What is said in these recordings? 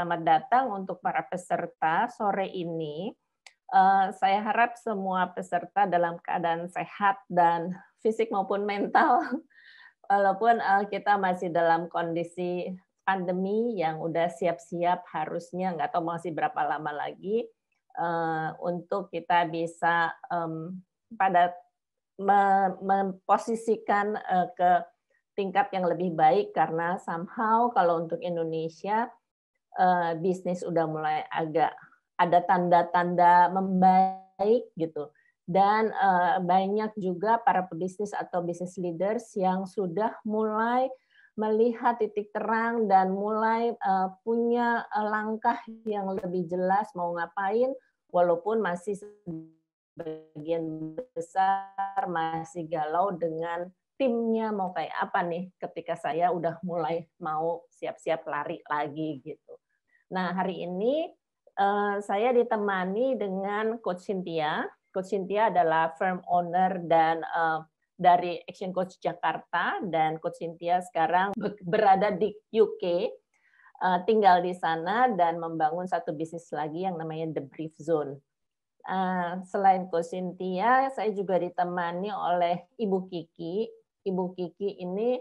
Selamat datang untuk para peserta sore ini. Eh, saya harap semua peserta dalam keadaan sehat dan fisik maupun mental, walaupun eh, kita masih dalam kondisi pandemi yang udah siap-siap harusnya nggak tahu masih berapa lama lagi eh, untuk kita bisa pada memposisikan ke tingkat yang lebih baik karena somehow kalau untuk Indonesia uh, bisnis udah mulai agak ada tanda-tanda membaik gitu dan uh, banyak juga para pebisnis atau business leaders yang sudah mulai melihat titik terang dan mulai uh, punya langkah yang lebih jelas mau ngapain walaupun masih sebagian besar masih galau dengan timnya mau kayak apa nih ketika saya udah mulai mau siap-siap lari lagi gitu. Nah, hari ini eh, saya ditemani dengan Coach Cynthia. Coach Cynthia adalah firm owner dan eh, dari Action Coach Jakarta dan Coach Cynthia sekarang berada di UK, eh, tinggal di sana dan membangun satu bisnis lagi yang namanya The Brief Zone. Selain Coach Cynthia, saya juga ditemani oleh Ibu Kiki. Ibu Kiki ini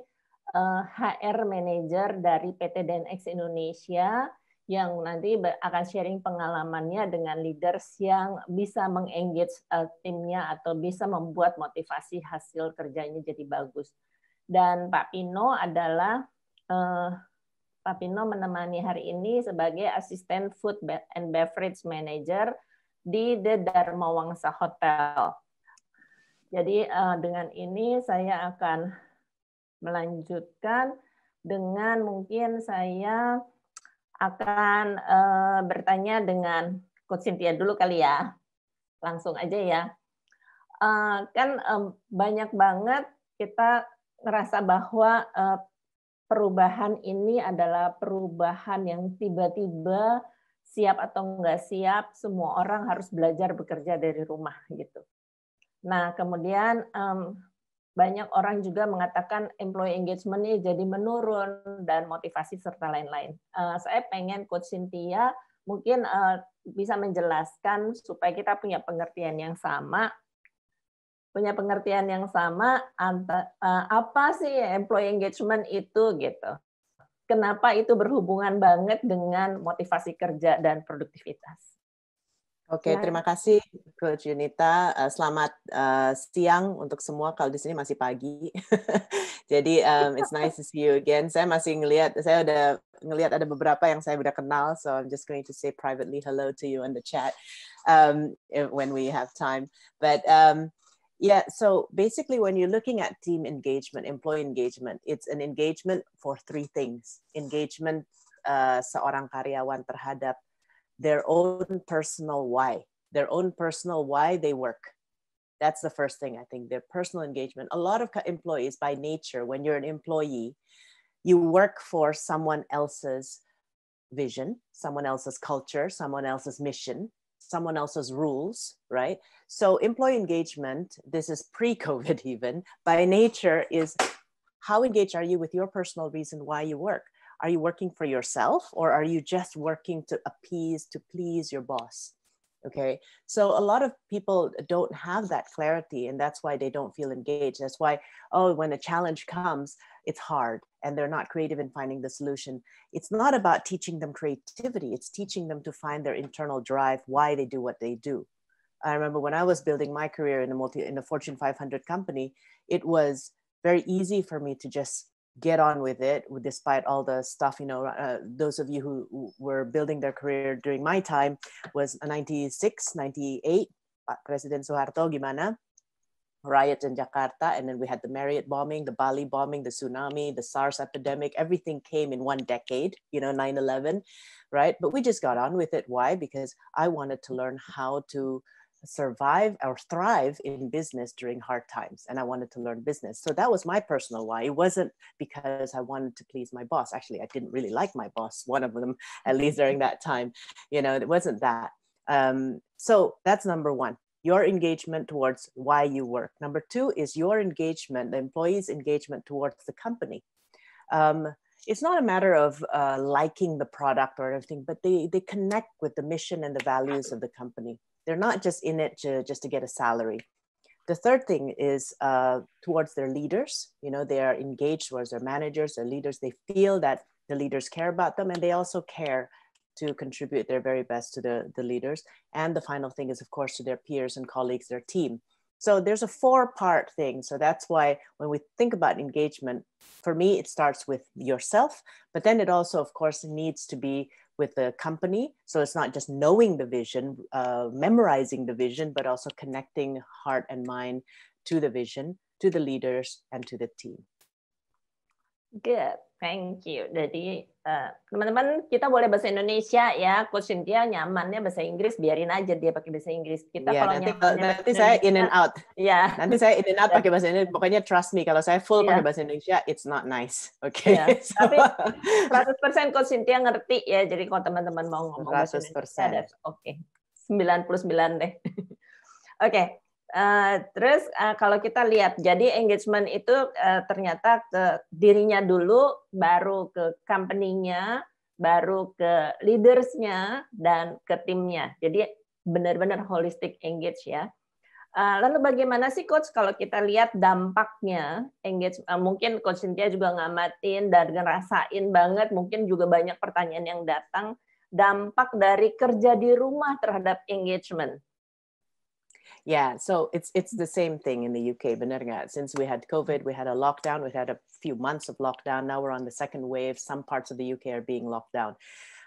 HR manager dari PT DNX Indonesia yang nanti akan sharing pengalamannya dengan leaders yang bisa mengengage uh, timnya atau bisa membuat motivasi hasil kerjanya jadi bagus. Dan Pak Pino adalah uh, Pak Pino menemani hari ini sebagai asisten food and beverage manager di The Dharma Wangsa Hotel. Jadi uh, dengan ini saya akan melanjutkan dengan mungkin saya akan uh, bertanya dengan Coach Cynthia dulu kali ya. Langsung aja ya. Uh, kan um, banyak banget kita ngerasa bahwa uh, perubahan ini adalah perubahan yang tiba-tiba siap atau enggak siap semua orang harus belajar bekerja dari rumah gitu. Nah, kemudian um, banyak orang juga mengatakan employee engagement ini jadi menurun dan motivasi serta lain-lain. Uh, saya pengen Coach Cynthia mungkin uh, bisa menjelaskan supaya kita punya pengertian yang sama punya pengertian yang sama eh, apa sih employee engagement itu gitu. Kenapa itu berhubungan banget dengan motivasi kerja dan produktivitas? Oke, okay, ya. terima kasih Coach Yunita. Uh, selamat uh, siang untuk semua. Kalau di sini masih pagi, jadi um, it's nice to see you again. Saya masih ngelihat, saya udah ngelihat ada beberapa yang saya udah kenal, so I'm just going to say privately hello to you in the chat um, when we have time. But um, Yeah, so basically, when you're looking at team engagement, employee engagement, it's an engagement for three things engagement uh, seorang karyawan terhadap their own personal why, their own personal why they work. That's the first thing I think their personal engagement. A lot of employees, by nature, when you're an employee, you work for someone else's vision, someone else's culture, someone else's mission, someone else's rules, right? So, employee engagement, this is pre COVID even, by nature is how engaged are you with your personal reason why you work? are you working for yourself or are you just working to appease, to please your boss? Okay. So a lot of people don't have that clarity and that's why they don't feel engaged. That's why, oh, when a challenge comes, it's hard and they're not creative in finding the solution. It's not about teaching them creativity, it's teaching them to find their internal drive, why they do what they do. I remember when I was building my career in a multi in a Fortune 500 company, it was very easy for me to just get on with it despite all the stuff you know uh, those of you who, were building their career during my time was 96 98 uh, president suharto gimana Riot in jakarta and then we had the marriott bombing the bali bombing the tsunami the sars epidemic everything came in one decade you know 9-11 right but we just got on with it why because i wanted to learn how to survive or thrive in business during hard times and i wanted to learn business so that was my personal why it wasn't because i wanted to please my boss actually i didn't really like my boss one of them at least during that time you know it wasn't that um, so that's number one your engagement towards why you work number two is your engagement the employees engagement towards the company um, it's not a matter of uh, liking the product or anything, but they, they connect with the mission and the values of the company. They're not just in it to, just to get a salary. The third thing is uh, towards their leaders. You know, they are engaged towards their managers, their leaders. They feel that the leaders care about them and they also care to contribute their very best to the, the leaders. And the final thing is, of course, to their peers and colleagues, their team. So there's a four part thing. So that's why when we think about engagement, for me, it starts with yourself, but then it also, of course, needs to be with the company. So it's not just knowing the vision, uh, memorizing the vision, but also connecting heart and mind to the vision, to the leaders, and to the team. Good. Thank you. Jadi eh, teman-teman uh, kita boleh bahasa Indonesia ya. Coach Cynthia nyamannya bahasa Inggris, biarin aja dia pakai bahasa Inggris. Kita yeah, kalau nanti, eh, iya. nanti saya in and out. Ya. Nanti saya in and out pakai bahasa Indonesia. Pokoknya trust me kalau saya full yeah. pakai bahasa Indonesia, it's not nice. Oke. Okay? Iya. Yeah. Tapi 100% Coach Cynthia ngerti ya. Jadi kalau teman-teman mau ngomong 100%. bahasa Indonesia, oke. Okay. 99 deh. oke. Okay. Eh, terus uh, kalau kita lihat, jadi engagement itu uh, ternyata ke dirinya dulu, baru ke company-nya, baru ke leaders-nya, dan ke timnya. Jadi benar-benar holistic engage ya. lalu bagaimana sih coach kalau kita lihat dampaknya engage mungkin coach Cynthia juga ngamatin dan ngerasain banget mungkin juga banyak pertanyaan yang datang dampak dari kerja di rumah terhadap engagement Yeah, so it's it's mm. the same thing in the UK, Benerga. Since we had COVID, we had a lockdown. We had a few months of lockdown. Now we're on the second wave. Some parts of the UK are being locked down.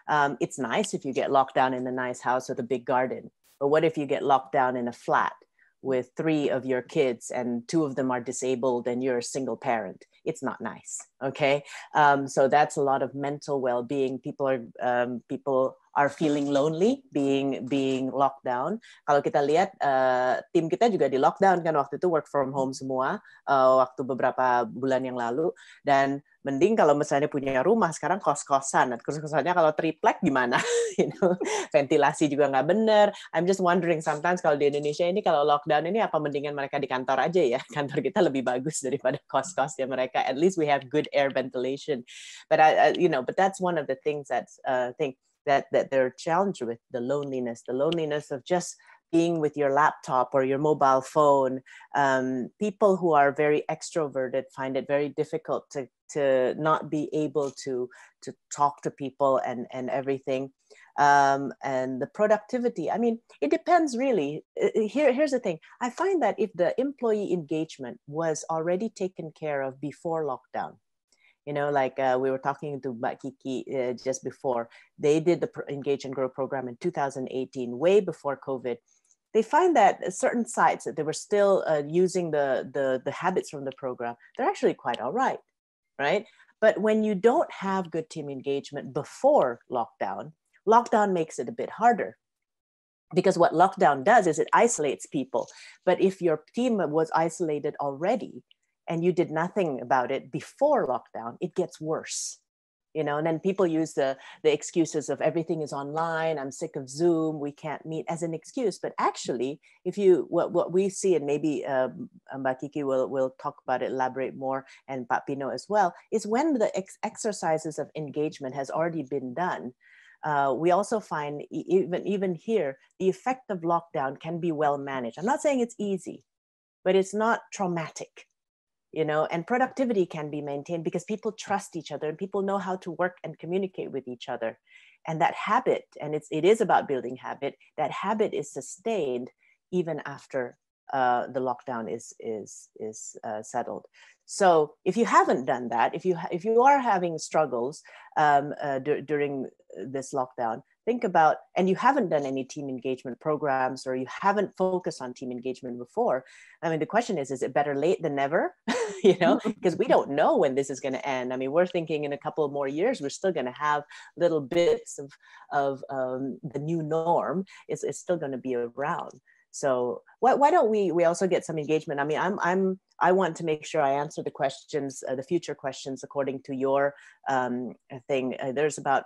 Um, it's nice if you get locked down in a nice house with a big garden, but what if you get locked down in a flat with three of your kids and two of them are disabled and you're a single parent? It's not nice. Okay, um, so that's a lot of mental well-being. People are um, people are feeling lonely being being locked down. Kalau kita lihat uh, tim kita juga di lockdown kan waktu itu work from home semua uh, waktu beberapa bulan yang lalu dan mending kalau misalnya punya rumah sekarang kos-kosan. Nah, kos-kosannya kalau triplek gimana? you know, ventilasi juga nggak bener. I'm just wondering sometimes kalau di Indonesia ini kalau lockdown ini apa mendingan mereka di kantor aja ya? Kantor kita lebih bagus daripada kos-kosnya mereka. At least we have good air ventilation. But I, you know, but that's one of the things that uh, eh, think that that they're challenged with the loneliness the loneliness of just being with your laptop or your mobile phone um, people who are very extroverted find it very difficult to, to not be able to to talk to people and and everything um, and the productivity i mean it depends really uh, uh, here here's the thing i find that if the employee engagement was already taken care of before lockdown you know like uh, we were talking to Bakiki uh, just before they did the engage and grow program in 2018 way before covid they find that certain sites that they were still uh, using the, the the habits from the program they're actually quite all right right but when you don't have good team engagement before lockdown lockdown makes it a bit harder because what lockdown does is it isolates people but if your team was isolated already and you did nothing about it before lockdown, it gets worse. You know, and then people use the the excuses of everything is online. I'm sick of Zoom. We can't meet as an excuse. But actually, if you what what we see, and maybe um, Mbakiki will will talk about it, elaborate more, and Papino as well, is when the ex exercises of engagement has already been done. Uh, we also find even even here the effect of lockdown can be well managed. I'm not saying it's easy, but it's not traumatic you know and productivity can be maintained because people trust each other and people know how to work and communicate with each other and that habit and it's it is about building habit that habit is sustained even after uh, the lockdown is is is uh, settled so if you haven't done that if you if you are having struggles um, uh, d- during this lockdown think about and you haven't done any team engagement programs or you haven't focused on team engagement before i mean the question is is it better late than never you know because we don't know when this is going to end i mean we're thinking in a couple more years we're still going to have little bits of of um, the new norm it's, it's still going to be around so why, why don't we we also get some engagement i mean i'm i'm i want to make sure i answer the questions uh, the future questions according to your um, thing uh, there's about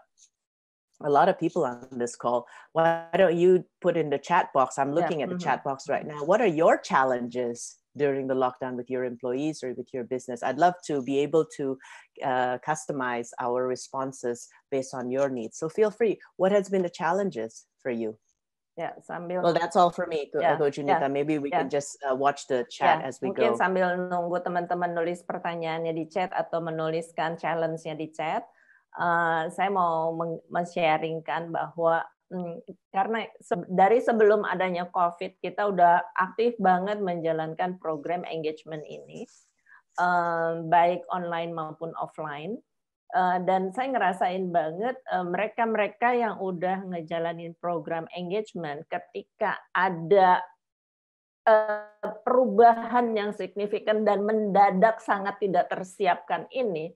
a lot of people on this call why don't you put in the chat box i'm looking yeah. at the mm-hmm. chat box right now what are your challenges during the lockdown with your employees or with your business i'd love to be able to uh, customize our responses based on your needs so feel free what has been the challenges for you Yes, sambil Well, that's all for me, Go, yeah, Go Junita. Yeah, Maybe we yeah. can just uh, watch the chat yeah, as we mungkin go. Mungkin sambil nunggu teman-teman nulis pertanyaannya di chat atau menuliskan challenge-nya di chat. Eh, saya mau men-sharingkan bahwa Hmm, karena se dari sebelum adanya COVID, kita udah aktif banget menjalankan program engagement ini, um, baik online maupun offline. Uh, dan saya ngerasain banget mereka-mereka uh, yang udah ngejalanin program engagement ketika ada perubahan yang signifikan dan mendadak sangat tidak tersiapkan ini,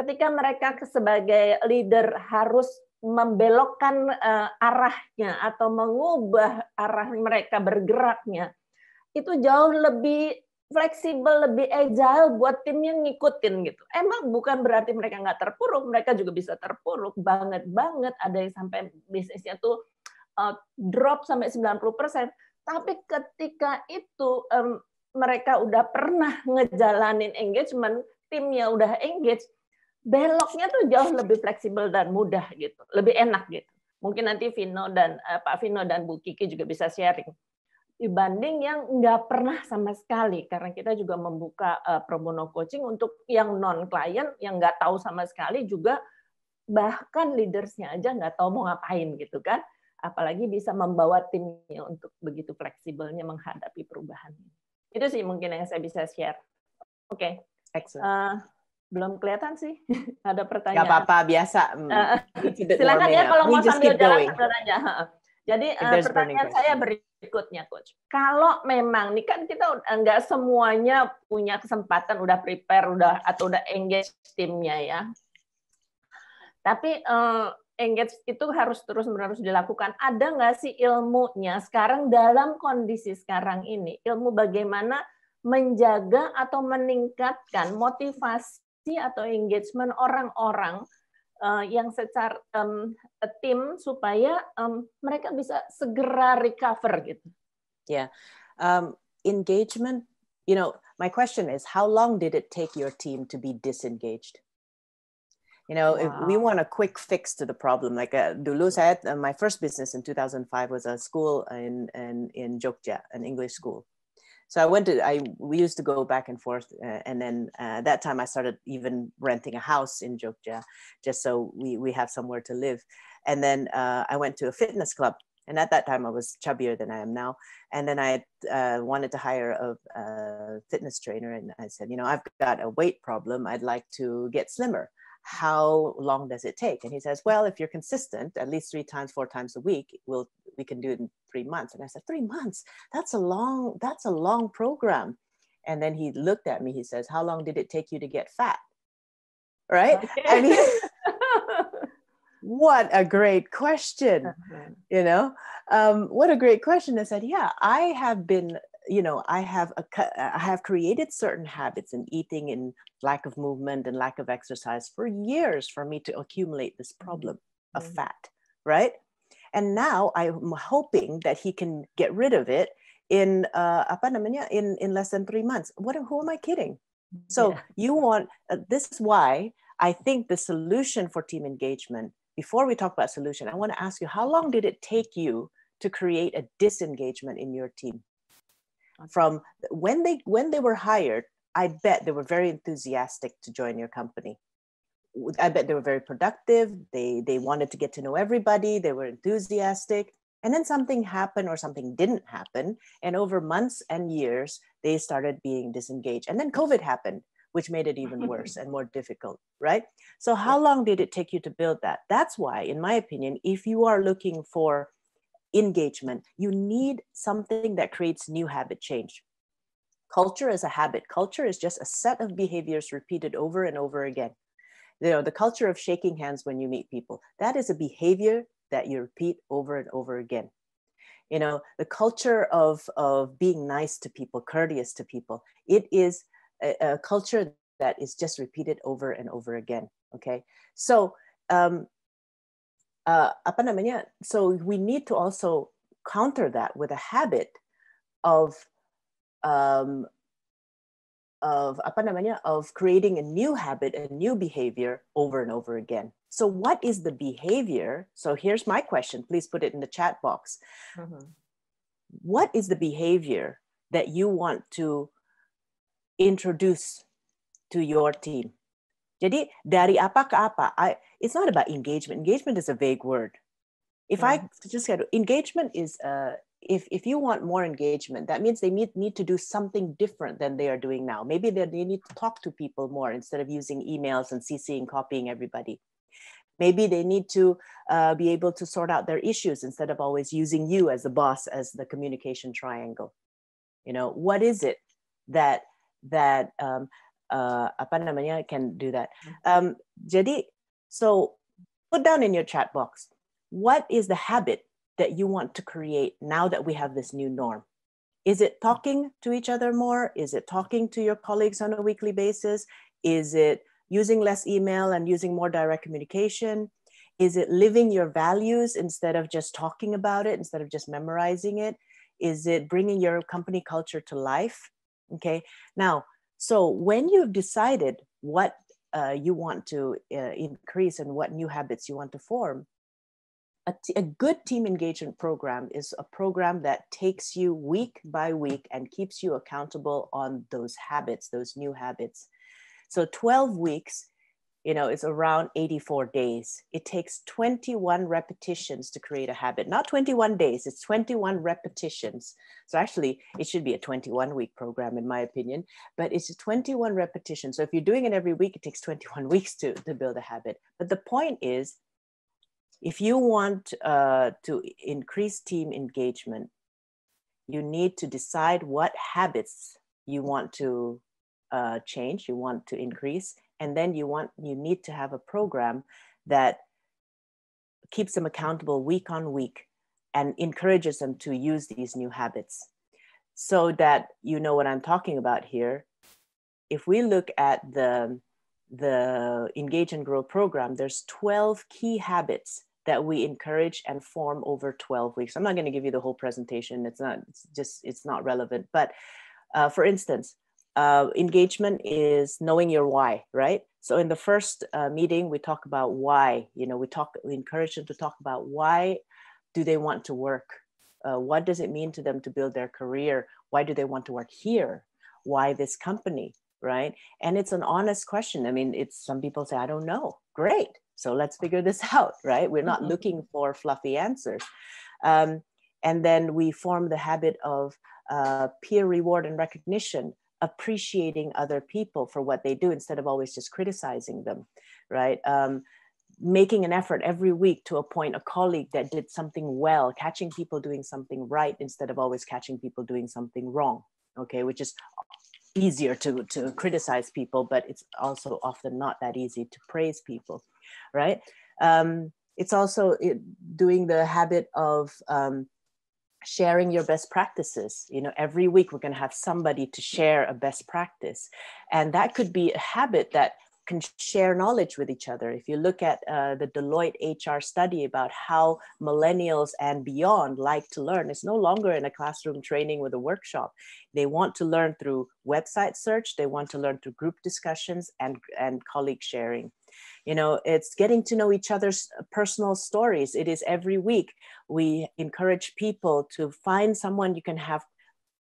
ketika mereka sebagai leader harus membelokkan uh, arahnya atau mengubah arah mereka bergeraknya itu jauh lebih fleksibel lebih agile buat tim yang ngikutin gitu emang bukan berarti mereka nggak terpuruk mereka juga bisa terpuruk banget banget ada yang sampai bisnisnya tuh uh, drop sampai 90% tapi ketika itu um, mereka udah pernah ngejalanin engagement timnya udah engage beloknya tuh jauh lebih fleksibel dan mudah gitu, lebih enak gitu. Mungkin nanti Vino dan eh, Pak Vino dan Bu Kiki juga bisa sharing dibanding yang nggak pernah sama sekali karena kita juga membuka uh, eh, pro coaching untuk yang non klien yang nggak tahu sama sekali juga bahkan leadersnya aja nggak tahu mau ngapain gitu kan apalagi bisa membawa timnya untuk begitu fleksibelnya menghadapi perubahan itu sih mungkin yang saya bisa share oke okay. excellent uh, belum kelihatan sih. Ada pertanyaan. Gak apa-apa, biasa. Uh, silakan ya kalau mau sambil jalan sambil Jadi uh, pertanyaan saya berikutnya, coach. Kalau memang nih kan kita eh, nggak semuanya punya kesempatan udah prepare, udah atau udah engage timnya ya. Tapi uh, engage itu harus terus-menerus dilakukan. Ada nggak sih ilmunya sekarang dalam kondisi sekarang ini? Ilmu bagaimana menjaga atau meningkatkan motivasi atau engagement orang-orang eh, yang secara um, tim supaya um, mereka bisa segera recover gitu. Yeah, um, engagement. You know, my question is, how long did it take your team to be disengaged? You know, wow. if we want a quick fix to the problem, like uh, dulu saya, uh, my first business in 2005 was a school in in, in Jogja, an English school. so I went to I we used to go back and forth, uh, and then uh, that time I started even renting a house in Jogja, just so we we have somewhere to live, and then uh, I went to a fitness club. And at that time, I was chubbier than I am now. And then I uh, wanted to hire a, a fitness trainer. And I said, you know, I've got a weight problem. I'd like to get slimmer how long does it take? And he says, well, if you're consistent, at least three times, four times a week, we'll, we can do it in three months. And I said, three months? That's a long, that's a long program. And then he looked at me, he says, how long did it take you to get fat? Right? Okay. what a great question, mm-hmm. you know? Um, what a great question. I said, yeah, I have been you know i have a, i have created certain habits in eating and lack of movement and lack of exercise for years for me to accumulate this mm-hmm. problem mm-hmm. of fat right and now i'm hoping that he can get rid of it in uh, apa namanya in in less than 3 months what who am i kidding so yeah. you want uh, this is why i think the solution for team engagement before we talk about solution i want to ask you how long did it take you to create a disengagement in your team from when they when they were hired i bet they were very enthusiastic to join your company i bet they were very productive they they wanted to get to know everybody they were enthusiastic and then something happened or something didn't happen and over months and years they started being disengaged and then covid happened which made it even worse and more difficult right so how long did it take you to build that that's why in my opinion if you are looking for engagement. You need something that creates new habit change. Culture is a habit. Culture is just a set of behaviors repeated over and over again. You know, the culture of shaking hands when you meet people, that is a behavior that you repeat over and over again. You know, the culture of, of being nice to people, courteous to people, it is a, a culture that is just repeated over and over again. Okay. So um, uh, apa namanya? So we need to also counter that with a habit of um, of apa namanya of creating a new habit, a new behavior over and over again. So what is the behavior? So here's my question. Please put it in the chat box. Mm-hmm. What is the behavior that you want to introduce to your team? Jadi dari apa ke apa? I, it's not about engagement engagement is a vague word if yeah. i just get engagement is uh, if if you want more engagement that means they need, need to do something different than they are doing now maybe they need to talk to people more instead of using emails and ccing copying everybody maybe they need to uh, be able to sort out their issues instead of always using you as the boss as the communication triangle you know what is it that that um, uh, apa namanya can do that mm. um, jadi so put down in your chat box, what is the habit that you want to create now that we have this new norm? Is it talking to each other more? Is it talking to your colleagues on a weekly basis? Is it using less email and using more direct communication? Is it living your values instead of just talking about it, instead of just memorizing it? Is it bringing your company culture to life? Okay, now, so when you've decided what uh, you want to uh, increase and what new habits you want to form. A, t- a good team engagement program is a program that takes you week by week and keeps you accountable on those habits, those new habits. So 12 weeks you know, it's around 84 days. It takes 21 repetitions to create a habit, not 21 days, it's 21 repetitions. So actually, it should be a 21 week program, in my opinion, but it's 21 repetitions. So if you're doing it every week, it takes 21 weeks to, to build a habit. But the point is, if you want uh, to increase team engagement, you need to decide what habits you want to uh, change, you want to increase, and then you want you need to have a program that keeps them accountable week on week and encourages them to use these new habits so that you know what i'm talking about here if we look at the the engage and grow program there's 12 key habits that we encourage and form over 12 weeks i'm not going to give you the whole presentation it's not it's just it's not relevant but uh, for instance uh, engagement is knowing your why, right? So in the first uh, meeting, we talk about why. You know, we talk, we encourage them to talk about why do they want to work? Uh, what does it mean to them to build their career? Why do they want to work here? Why this company, right? And it's an honest question. I mean, it's some people say, I don't know. Great. So let's figure this out, right? We're not mm-hmm. looking for fluffy answers. Um, and then we form the habit of uh, peer reward and recognition appreciating other people for what they do instead of always just criticizing them, right? Um, making an effort every week to appoint a colleague that did something well, catching people doing something right instead of always catching people doing something wrong, okay, which is easier to, to criticize people, but it's also often not that easy to praise people, right? Um, it's also it, doing the habit of um, sharing your best practices you know every week we're going to have somebody to share a best practice and that could be a habit that can share knowledge with each other if you look at uh, the deloitte hr study about how millennials and beyond like to learn it's no longer in a classroom training with a workshop they want to learn through website search they want to learn through group discussions and and colleague sharing you know it's getting to know each other's personal stories it is every week we encourage people to find someone you can have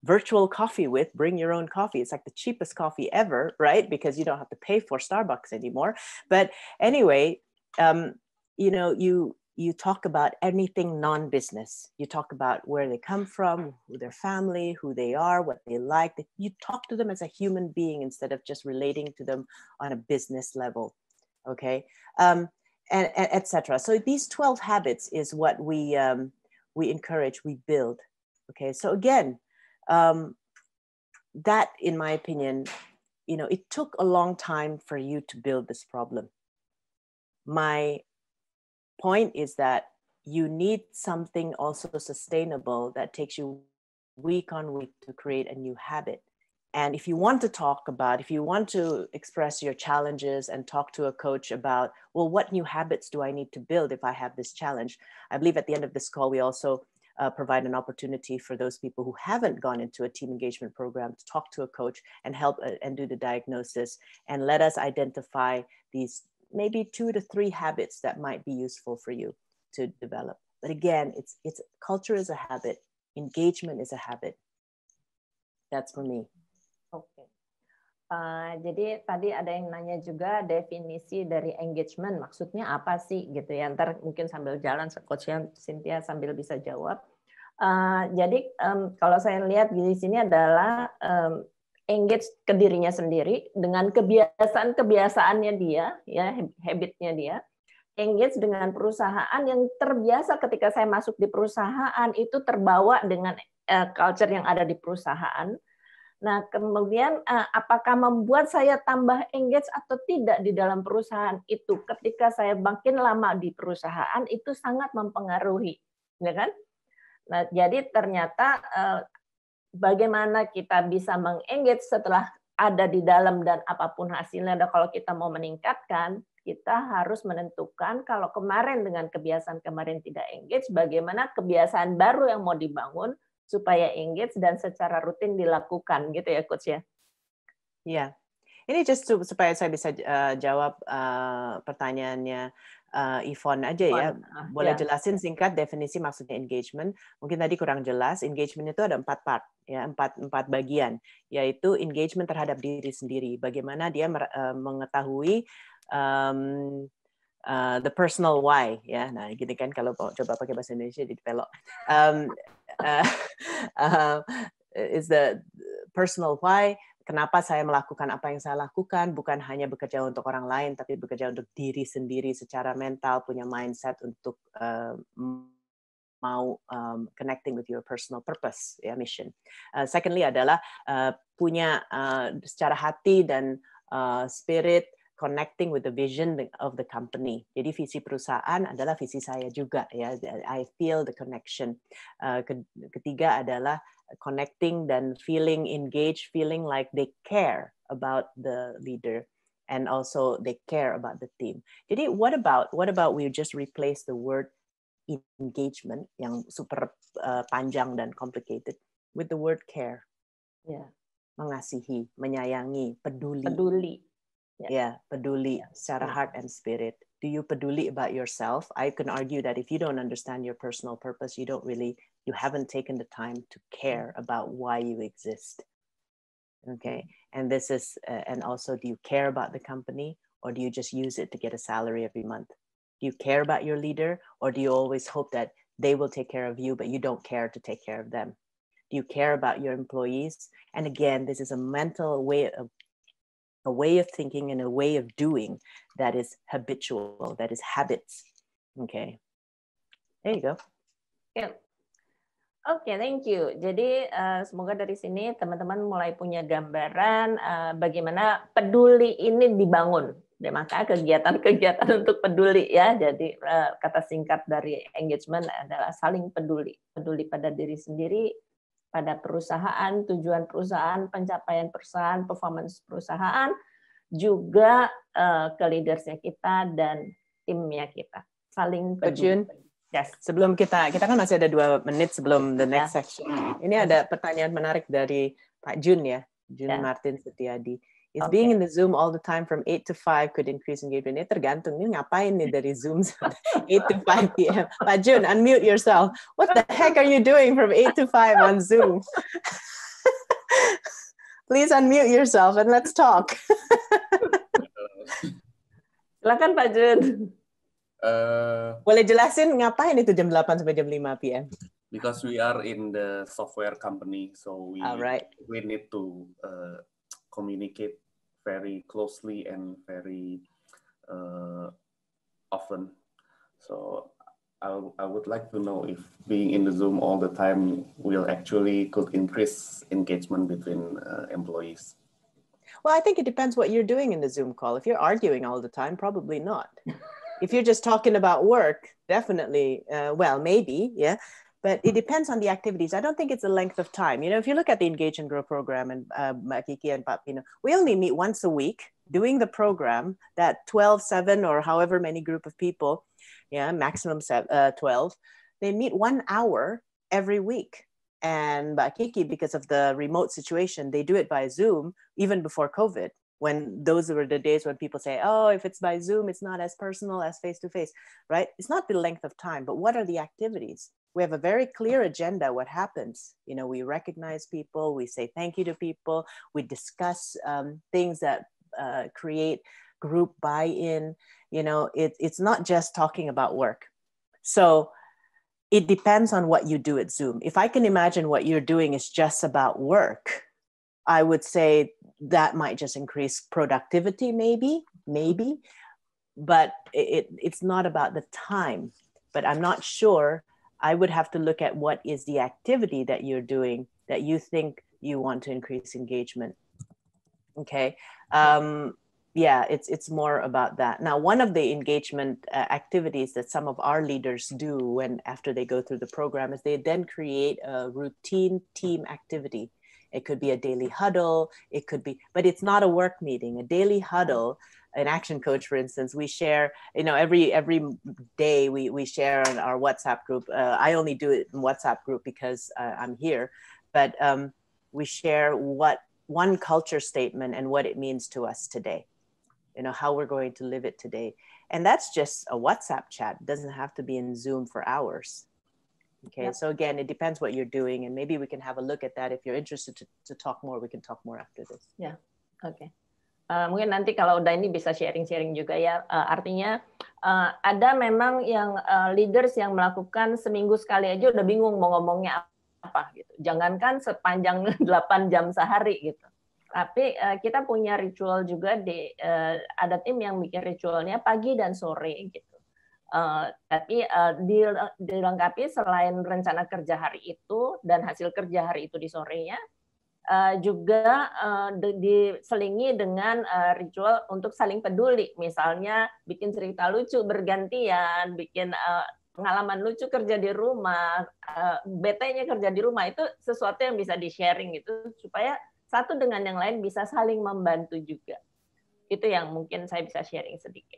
virtual coffee with bring your own coffee it's like the cheapest coffee ever right because you don't have to pay for starbucks anymore but anyway um, you know you you talk about anything non-business you talk about where they come from who their family who they are what they like you talk to them as a human being instead of just relating to them on a business level okay, um, and, and etc. So these 12 habits is what we, um, we encourage, we build, okay. So again, um, that, in my opinion, you know, it took a long time for you to build this problem. My point is that you need something also sustainable that takes you week on week to create a new habit and if you want to talk about, if you want to express your challenges and talk to a coach about, well, what new habits do I need to build if I have this challenge? I believe at the end of this call, we also uh, provide an opportunity for those people who haven't gone into a team engagement program to talk to a coach and help uh, and do the diagnosis and let us identify these maybe two to three habits that might be useful for you to develop. But again, it's it's culture is a habit, engagement is a habit. That's for me. Eh, jadi tadi ada yang nanya juga definisi dari engagement maksudnya apa sih gitu ya ntar mungkin sambil jalan coachnya Cynthia sambil bisa jawab. Uh, jadi um, kalau saya lihat di sini adalah um, engage ke dirinya sendiri dengan kebiasaan kebiasaannya dia ya habitnya dia engage dengan perusahaan yang terbiasa ketika saya masuk di perusahaan itu terbawa dengan uh, culture yang ada di perusahaan Nah, kemudian eh, apakah membuat saya tambah engage atau tidak di dalam perusahaan itu ketika saya makin lama di perusahaan itu sangat mempengaruhi, ya kan? Nah, jadi ternyata eh, bagaimana kita bisa mengengage setelah ada di dalam dan apapun hasilnya. Dan kalau kita mau meningkatkan, kita harus menentukan kalau kemarin dengan kebiasaan kemarin tidak engage, bagaimana kebiasaan baru yang mau dibangun supaya engage dan secara rutin dilakukan gitu ya coach ya. Iya. Ini just to, supaya saya bisa uh, jawab uh, pertanyaannya uh, Yvonne aja ya. Ah, Boleh yeah. jelasin singkat definisi maksudnya engagement. Mungkin tadi kurang jelas. Engagement itu ada empat part, ya empat empat bagian, yaitu engagement terhadap diri sendiri. Bagaimana dia mengetahui um, uh, the personal why ya nah gini kan kalau mau coba pakai bahasa Indonesia di pelok um, uh, eh, uh, eh, is the personal why kenapa saya melakukan apa yang saya lakukan bukan hanya bekerja untuk orang lain tapi bekerja untuk diri sendiri secara mental punya mindset untuk uh, mau um, connecting with your personal purpose ya yeah, mission uh, secondly adalah uh, punya uh, secara hati dan uh, spirit connecting with the vision of the company. Jadi visi perusahaan adalah visi saya juga ya. I feel the connection. Eh, ketiga adalah connecting dan feeling engaged, feeling like they care about the leader and also they care about the team. Jadi what about what about we just replace the word engagement yang super eh, panjang dan complicated with the word care. Ya. Yeah. Mengasihi, menyayangi, peduli. Peduli. yeah, yeah peduli yeah. secara yeah. heart and spirit do you peduli about yourself i can argue that if you don't understand your personal purpose you don't really you haven't taken the time to care about why you exist okay mm-hmm. and this is uh, and also do you care about the company or do you just use it to get a salary every month do you care about your leader or do you always hope that they will take care of you but you don't care to take care of them do you care about your employees and again this is a mental way of a way of thinking and a way of doing that is habitual, that is habits. Okay. There you go. Yeah. Oke, okay, thank you. Jadi uh, semoga dari sini teman-teman mulai punya gambaran uh, bagaimana peduli ini dibangun. Dan ya, maka kegiatan-kegiatan untuk peduli ya. Jadi uh, kata singkat dari engagement adalah saling peduli, peduli pada diri sendiri, pada perusahaan, tujuan perusahaan, pencapaian perusahaan, performance perusahaan, juga uh, ke leadersnya kita dan timnya kita. Saling berjun. Yes. Sebelum kita, kita kan masih ada dua menit sebelum the next yeah. section. Ini ada pertanyaan menarik dari Pak Jun ya, Jun yeah. Martin Setiadi. Is okay. being in the Zoom all the time from 8 to 5 could increase engagement. Ini tergantung nih ngapain nih dari Zoom 8 to 5 p.m. Pak Jun, unmute yourself. What the heck are you doing from 8 to 5 on Zoom? Please unmute yourself and let's talk. Silakan Pak Jun. Uh, Boleh jelasin ngapain itu jam 8 sampai jam 5 p.m.? Because we are in the software company, so we, right. we need to uh, communicate very closely and very uh, often. So I, I would like to know if being in the Zoom all the time will actually could increase engagement between uh, employees. Well, I think it depends what you're doing in the Zoom call. If you're arguing all the time, probably not. if you're just talking about work, definitely, uh, well, maybe, yeah but it depends on the activities. I don't think it's the length of time. You know, if you look at the Engage and Grow program and uh, Makiki and Papino, you know, we only meet once a week doing the program, that 12, 7, or however many group of people, yeah, maximum seven, uh, 12, they meet one hour every week. And Makiki, because of the remote situation, they do it by Zoom even before COVID when those were the days when people say, oh, if it's by Zoom, it's not as personal as face to face, right? It's not the length of time, but what are the activities? We have a very clear agenda. What happens? You know, we recognize people, we say thank you to people, we discuss um, things that uh, create group buy in. You know, it, it's not just talking about work. So, it depends on what you do at Zoom. If I can imagine what you're doing is just about work, I would say that might just increase productivity, maybe, maybe, but it, it's not about the time. But I'm not sure. I would have to look at what is the activity that you're doing that you think you want to increase engagement. Okay. Um, yeah, it's it's more about that. Now, one of the engagement uh, activities that some of our leaders do when after they go through the program is they then create a routine team activity it could be a daily huddle. It could be, but it's not a work meeting. A daily huddle, an action coach, for instance, we share. You know, every every day we we share on our WhatsApp group. Uh, I only do it in WhatsApp group because uh, I'm here, but um, we share what one culture statement and what it means to us today. You know, how we're going to live it today and that's just a whatsapp chat it doesn't have to be in zoom for hours Okay, yep. so again, it depends what you're doing, and maybe we can have a look at that. If you're interested to, to talk more, we can talk more after this. Ya, yeah. oke. Okay. Uh, mungkin nanti kalau udah ini bisa sharing-sharing juga ya. Uh, artinya uh, ada memang yang uh, leaders yang melakukan seminggu sekali aja udah bingung mau ngomongnya apa gitu. Jangankan sepanjang 8 jam sehari gitu. Tapi uh, kita punya ritual juga di uh, ada tim yang bikin ritualnya pagi dan sore gitu Eh, tapi uh, dilengkapi selain rencana kerja hari itu dan hasil kerja hari itu di sorenya, uh, juga uh, diselingi dengan uh, ritual untuk saling peduli. Misalnya bikin cerita lucu bergantian, bikin uh, pengalaman lucu kerja di rumah, uh, bt kerja di rumah itu sesuatu yang bisa di-sharing itu supaya satu dengan yang lain bisa saling membantu juga. Itu yang mungkin saya bisa sharing sedikit.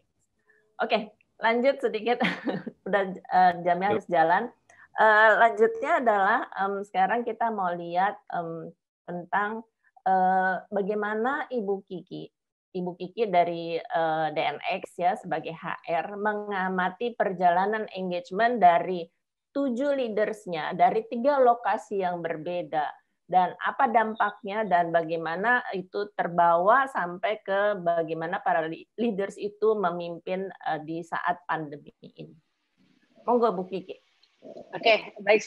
Oke, lanjut sedikit udah uh, jamnya harus jalan uh, lanjutnya adalah um, sekarang kita mau lihat um, tentang uh, bagaimana ibu Kiki ibu Kiki dari uh, DNX ya sebagai HR mengamati perjalanan engagement dari tujuh leadersnya dari tiga lokasi yang berbeda dan apa dampaknya dan bagaimana itu terbawa sampai ke bagaimana para leaders itu memimpin eh, di saat pandemi ini. Monggo Bu Kiki. Oke, okay, baik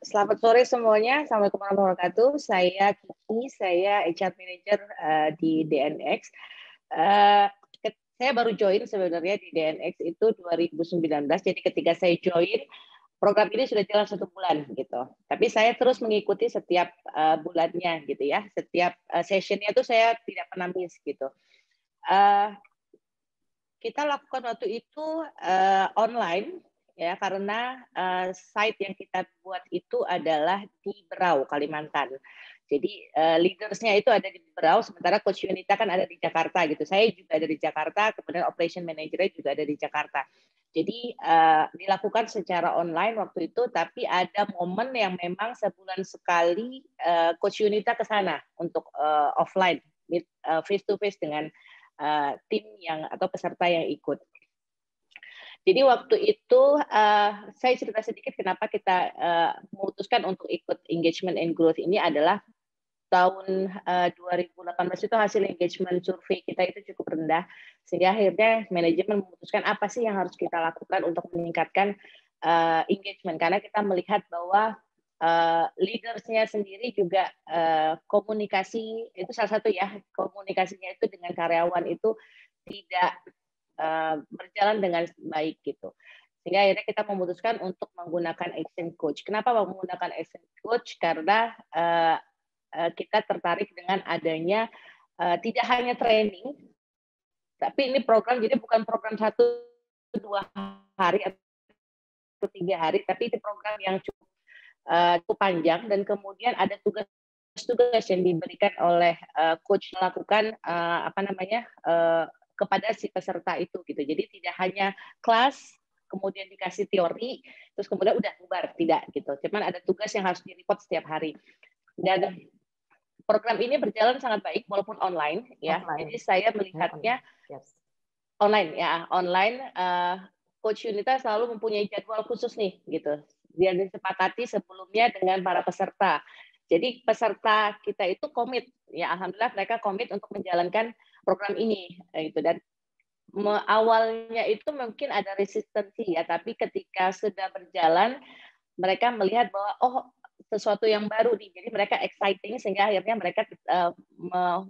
Selamat sore semuanya. Assalamualaikum warahmatullahi wabarakatuh. Saya Kiki, saya HR Manager eh, di DNX. Uh, eh, saya baru join sebenarnya di DNX itu 2019. Jadi ketika saya join, program ini sudah jalan satu bulan gitu. Tapi saya terus mengikuti setiap uh, bulannya gitu ya. Setiap uh, sessionnya itu saya tidak pernah miss gitu. Uh, kita lakukan waktu itu uh, online ya karena uh, site yang kita buat itu adalah di Berau Kalimantan. Jadi uh, leadersnya itu ada di Berau, sementara Coach Yunita kan ada di Jakarta gitu. Saya juga ada di Jakarta, kemudian operation manajernya juga ada di Jakarta. Jadi uh, dilakukan secara online waktu itu, tapi ada momen yang memang sebulan sekali uh, Coach Yunita ke sana untuk uh, offline, meet, uh, face to face dengan uh, tim yang atau peserta yang ikut. Jadi waktu itu uh, saya cerita sedikit kenapa kita uh, memutuskan untuk ikut engagement and growth ini adalah tahun uh, eh, 2018 itu hasil engagement survei kita itu cukup rendah sehingga akhirnya manajemen memutuskan apa sih yang harus kita lakukan untuk meningkatkan uh, engagement karena kita melihat bahwa uh, leadersnya sendiri juga uh, komunikasi itu salah satu ya komunikasinya itu dengan karyawan itu tidak uh, berjalan dengan baik gitu sehingga akhirnya kita memutuskan untuk menggunakan action coach. Kenapa menggunakan action coach? Karena uh, Eh, kita tertarik dengan adanya eh, tidak hanya training, tapi ini program jadi bukan program satu dua hari atau tiga hari, tapi itu program yang cukup, eh, cukup panjang dan kemudian ada tugas tugas yang diberikan oleh uh, coach melakukan uh, apa namanya uh, kepada si peserta itu gitu. Jadi tidak hanya kelas kemudian dikasih teori terus kemudian udah bubar tidak gitu. Cuman ada tugas yang harus direport setiap hari. Dan program ini berjalan sangat baik walaupun online ya. Online. Jadi saya melihatnya hmm, online, ya, online uh, coach Yunita selalu mempunyai jadwal khusus nih gitu. Dia disepakati sebelumnya dengan para peserta. Jadi peserta kita itu komit ya alhamdulillah mereka komit untuk menjalankan program ini ya, gitu dan awalnya itu mungkin ada resistensi ya tapi ketika sudah berjalan mereka melihat bahwa oh sesuatu yang baru nih. Jadi mereka exciting sehingga akhirnya mereka eh,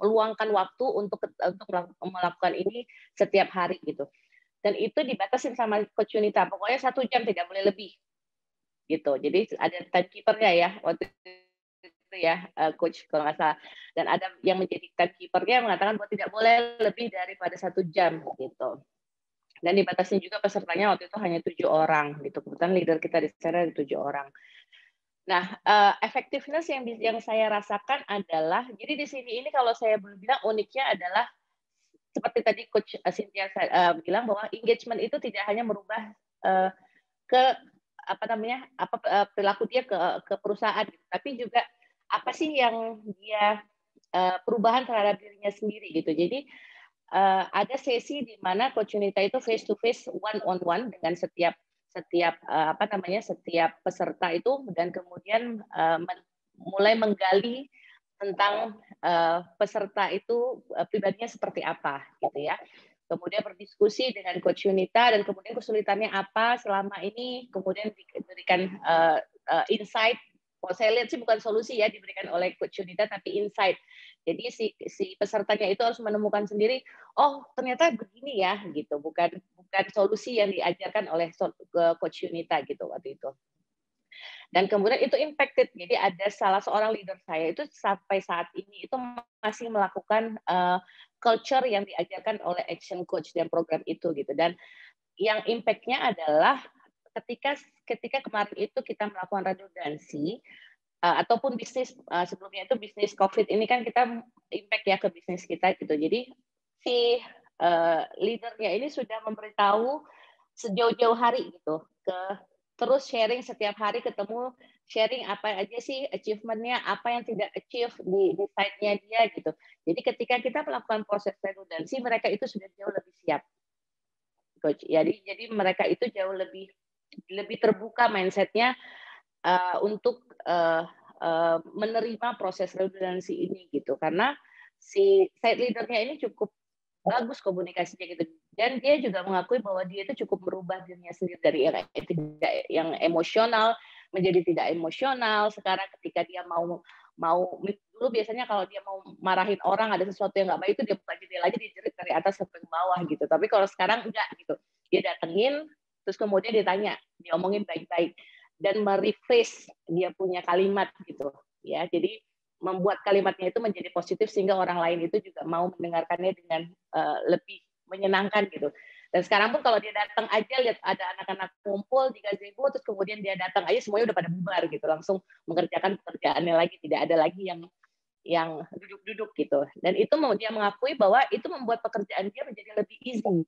meluangkan waktu untuk untuk melakukan ini setiap hari gitu. Dan itu dibatasi sama coach Yunita. Pokoknya satu jam tidak boleh lebih gitu. Jadi ada timekeepernya ya waktu itu ya eh, coach kalau nggak salah. Dan ada yang menjadi timekeepernya mengatakan bahwa tidak boleh lebih daripada satu jam gitu dan dibatasi juga pesertanya waktu itu hanya tujuh orang gitu kebetulan leader kita di sana ada tujuh orang Nah, uh, yang yang saya rasakan adalah, jadi di sini ini kalau saya belum bilang uniknya adalah seperti tadi coach eh, Cynthia uh, bilang bahwa engagement itu tidak hanya merubah uh, ke apa namanya apa uh, perilaku dia ke ke perusahaan, gitu. tapi juga apa sih yang dia uh, perubahan terhadap dirinya sendiri gitu. Jadi uh, ada sesi di mana coach Unita itu face to face one on one dengan setiap setiap uh, apa namanya setiap peserta itu dan kemudian uh, mulai menggali tentang uh, peserta itu uh, pribadinya seperti apa gitu ya kemudian berdiskusi dengan coach Yunita dan kemudian kesulitannya apa selama ini kemudian diberikan uh, uh, insight kalau saya lihat sih bukan solusi ya diberikan oleh Coach Yunita, tapi insight. Jadi si, si pesertanya itu harus menemukan sendiri, oh ternyata begini ya gitu, bukan bukan solusi yang diajarkan oleh Coach Yunita gitu waktu itu. Dan kemudian itu impacted, jadi ada salah seorang leader saya itu sampai saat ini itu masih melakukan uh, culture yang diajarkan oleh action coach dan program itu gitu. Dan yang impactnya adalah ketika ketika kemarin itu kita melakukan redundansi uh, ataupun bisnis uh, sebelumnya itu bisnis covid ini kan kita impact ya ke bisnis kita gitu. Jadi si uh, leadernya ini sudah memberitahu sejauh-jauh hari gitu ke terus sharing setiap hari ketemu sharing apa aja sih achievementnya apa yang tidak achieve di, di site-nya dia gitu jadi ketika kita melakukan proses redundansi mereka itu sudah jauh lebih siap coach jadi jadi mereka itu jauh lebih lebih terbuka mindsetnya uh, untuk uh, uh, menerima proses redundansi ini gitu karena si site leadernya ini cukup bagus komunikasinya gitu dan dia juga mengakui bahwa dia itu cukup merubah dirinya sendiri dari yang tidak yang emosional menjadi tidak emosional sekarang ketika dia mau mau dulu biasanya kalau dia mau marahin orang ada sesuatu yang nggak baik itu dia buka jendela aja dijerit dari atas sampai ke bawah gitu tapi kalau sekarang enggak gitu dia datengin terus kemudian ditanya diomongin baik-baik dan merephrase dia punya kalimat gitu ya jadi membuat kalimatnya itu menjadi positif sehingga orang lain itu juga mau mendengarkannya dengan uh, lebih menyenangkan gitu dan sekarang pun kalau dia datang aja lihat ada anak-anak kumpul di gazebo terus kemudian dia datang aja semuanya udah pada bubar gitu langsung mengerjakan pekerjaannya lagi tidak ada lagi yang yang duduk-duduk gitu dan itu dia mengakui bahwa itu membuat pekerjaan dia menjadi lebih easy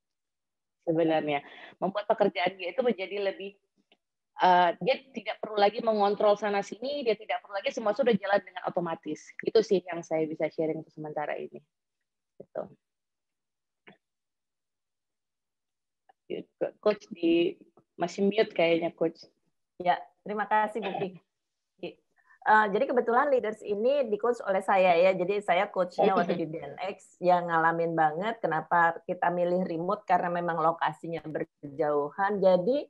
sebenarnya membuat pekerjaan dia itu menjadi lebih uh, dia tidak perlu lagi mengontrol sana sini dia tidak perlu lagi semua sudah jalan dengan otomatis itu sih yang saya bisa sharing untuk sementara ini gitu. coach di masih mute kayaknya coach ya terima kasih Bu Eh, jadi kebetulan leaders ini di coach oleh saya ya. Jadi saya coachnya waktu di DNX yang ngalamin banget kenapa kita milih remote karena memang lokasinya berjauhan. Jadi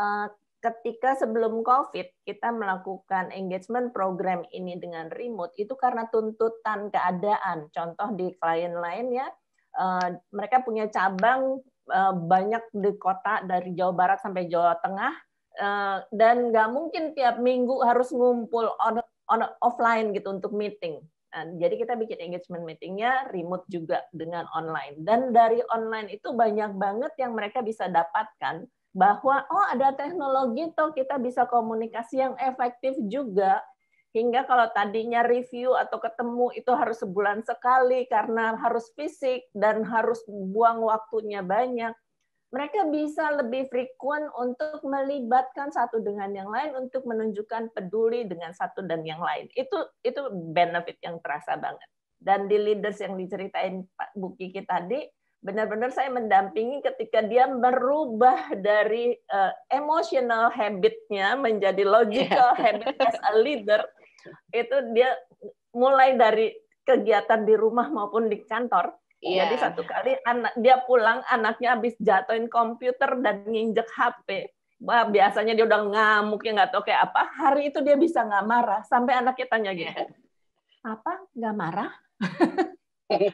uh, ketika sebelum COVID kita melakukan engagement program ini dengan remote itu karena tuntutan keadaan. Contoh di klien lain ya, eh, mereka punya cabang banyak di kota dari Jawa Barat sampai Jawa Tengah Eh, dan nggak mungkin tiap minggu harus ngumpul on, on offline gitu untuk meeting. Dan nah, jadi kita bikin engagement meetingnya remote juga dengan online. Dan dari online itu banyak banget yang mereka bisa dapatkan bahwa oh ada teknologi toh kita bisa komunikasi yang efektif juga hingga kalau tadinya review atau ketemu itu harus sebulan sekali karena harus fisik dan harus buang waktunya banyak mereka bisa lebih frequent untuk melibatkan satu dengan yang lain untuk menunjukkan peduli dengan satu dan yang lain. Itu itu benefit yang terasa banget. Dan di leaders yang diceritain Pak Buki tadi, benar-benar saya mendampingi ketika dia merubah dari uh, emotional habitnya menjadi logical yeah. habit as a leader. Itu dia mulai dari kegiatan di rumah maupun di kantor Yeah. Jadi satu kali anak dia pulang anaknya habis jatuhin komputer dan nginjek HP. Wah, biasanya dia udah ngamuk ya nggak tahu kayak apa. Hari itu dia bisa nggak marah sampai anaknya tanya gitu. Yeah. Apa nggak marah?